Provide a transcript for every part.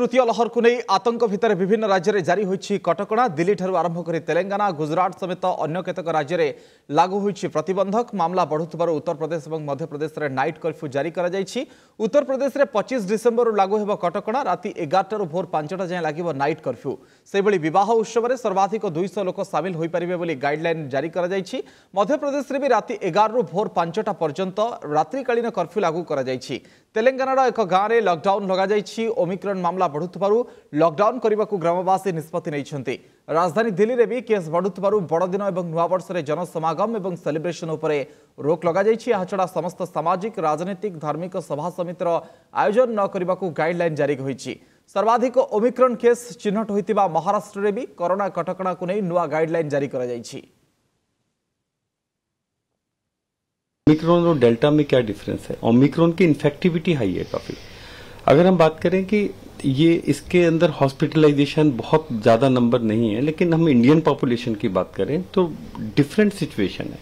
ତୃତୀୟ ଲହରକୁ ନେଇ ଆତଙ୍କ ଭିତରେ ବିଭିନ୍ନ ରାଜ୍ୟରେ ଜାରି ହୋଇଛି କଟକଣା ଦିଲ୍ଲୀଠାରୁ ଆରମ୍ଭ କରି ତେଲେଙ୍ଗାନା ଗୁଜରାଟ ସମେତ ଅନ୍ୟ କେତେକ ରାଜ୍ୟରେ ଲାଗୁ ହୋଇଛି ପ୍ରତିବନ୍ଧକ ମାମଲା ବଢ଼ୁଥିବାରୁ ଉତ୍ତରପ୍ରଦେଶ ଏବଂ ମଧ୍ୟପ୍ରଦେଶରେ ନାଇଟ୍ କର୍ଫ୍ୟୁ ଜାରି କରାଯାଇଛି ଉତ୍ତରପ୍ରଦେଶରେ ପଚିଶ ଡିସେମ୍ବରରୁ ଲାଗୁ ହେବ କଟକଣା ରାତି ଏଗାରଟାରୁ ଭୋର ପାଞ୍ଚଟା ଯାଏଁ ଲାଗିବ ନାଇଟ୍ କର୍ଫ୍ୟୁ ସେହିଭଳି ବିବାହ ଉତ୍ସବରେ ସର୍ବାଧିକ ଦୁଇଶହ ଲୋକ ସାମିଲ ହୋଇପାରିବେ ବୋଲି ଗାଇଡ୍ଲାଇନ୍ ଜାରି କରାଯାଇଛି ମଧ୍ୟପ୍ରଦେଶରେ ବି ରାତି ଏଗାରରୁ ଭୋର ପାଞ୍ଚଟା ପର୍ଯ୍ୟନ୍ତ ରାତ୍ରିକାଳୀନ କର୍ଫ୍ୟୁ ଲାଗୁ କରାଯାଇଛି তেলেঙ্গানার এক গাঁরে লকডাউন লগাযাই ওমিক্রন মামলা বড়ুবার লকডাউন করা গ্রামবাসী নিষ্পতি নিয়েছেন রাজধানী দিল্লীরে বি কেস বড়ুবার বড়দিন এবং নূবর্ষের জনসমাগম এবং সেলিব্রেসন উপরে রোক লগাযাই এছাড়া সমস্ত সামাজিক রাজনৈতিক ধার্মিক সভা সমিতির আয়োজন নকরা গাইডলাইন জারি হয়েছে সর্বাধিক ওমিক্রন কেস চিহ্নট হয়ে মহারাষ্ট্রের বি করোনা কটকা নেই নূয়া গাইডলাইন জারি করা যাই ओमिक्रॉन और डेल्टा में क्या डिफरेंस है ओमिक्रॉन की इन्फेक्टिविटी हाई है काफ़ी अगर हम बात करें कि ये इसके अंदर हॉस्पिटलाइजेशन बहुत ज़्यादा नंबर नहीं है लेकिन हम इंडियन पॉपुलेशन की बात करें तो डिफरेंट सिचुएशन है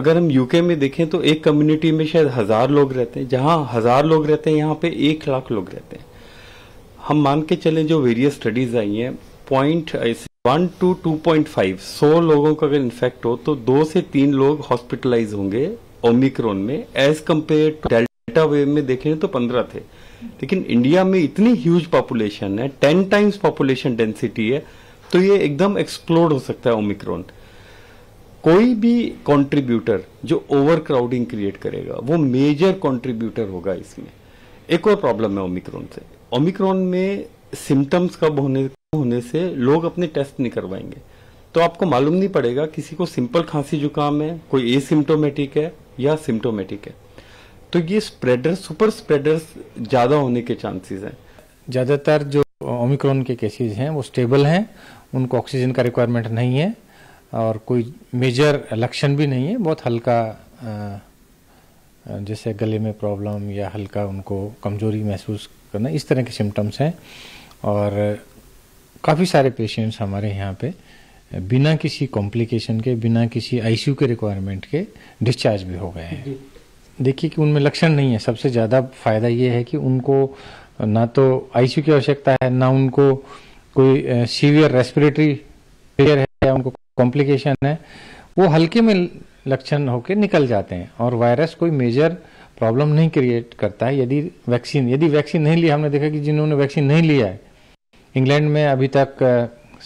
अगर हम यूके में देखें तो एक कम्युनिटी में शायद हज़ार लोग रहते हैं जहां हज़ार लोग रहते हैं यहाँ पे एक लाख लोग रहते हैं हम मान के चलें जो वेरियस स्टडीज़ आई हैं point one two two point five सौ लोगों का अगर इन्फेक्ट हो तो दो से तीन लोग हॉस्पिटलाइज होंगे ओमिक्रोन में as compare to delta wave में देखें तो पंद्रह थे लेकिन इंडिया में इतनी ह्यूज पॉपुलेशन है टेन टाइम्स पॉपुलेशन डेंसिटी है तो ये एकदम एक्सप्लोर हो सकता है ओमिक्रॉन कोई भी कंट्रीब्यूटर जो ओवर क्राउडिंग क्रिएट करेगा वो मेजर कंट्रीब्यूटर होगा इसमें एक और प्रॉब्लम है ओमिक्रोन से ओमिक्रॉन में सिम्टम्स कब होने होने से लोग अपने टेस्ट नहीं करवाएंगे तो आपको मालूम नहीं पड़ेगा किसी को सिंपल खांसी जुकाम है कोई ए है या सिम्टोमेटिक है तो ये स्प्रेडर सुपर स्प्रेडर्स ज़्यादा होने के चांसेस हैं ज़्यादातर जो ओमिक्रॉन के केसेस हैं वो स्टेबल हैं उनको ऑक्सीजन का रिक्वायरमेंट नहीं है और कोई मेजर लक्षण भी नहीं है बहुत हल्का जैसे गले में प्रॉब्लम या हल्का उनको कमज़ोरी महसूस करना इस तरह के सिम्टम्स हैं और काफ़ी सारे पेशेंट्स हमारे यहाँ पे बिना किसी कॉम्प्लिकेशन के बिना किसी आईसीयू के रिक्वायरमेंट के डिस्चार्ज भी हो गए हैं देखिए कि उनमें लक्षण नहीं है सबसे ज़्यादा फायदा ये है कि उनको ना तो आईसीयू की आवश्यकता है ना उनको कोई सीवियर रेस्पिरेटरी फेलियर है या उनको कॉम्प्लिकेशन है वो हल्के में लक्षण होकर निकल जाते हैं और वायरस कोई मेजर प्रॉब्लम नहीं क्रिएट करता है यदि वैक्सीन यदि वैक्सीन नहीं लिया हमने देखा कि जिन्होंने वैक्सीन नहीं लिया है इंग्लैंड में अभी तक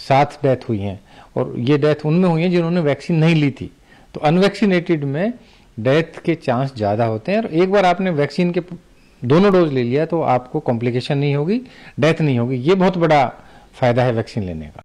सात डेथ हुई हैं और ये डेथ उनमें हुई है जिन्होंने वैक्सीन नहीं ली थी तो अनवैक्सीनेटेड में डेथ के चांस ज़्यादा होते हैं और एक बार आपने वैक्सीन के दोनों डोज ले लिया तो आपको कॉम्प्लिकेशन नहीं होगी डेथ नहीं होगी ये बहुत बड़ा फायदा है वैक्सीन लेने का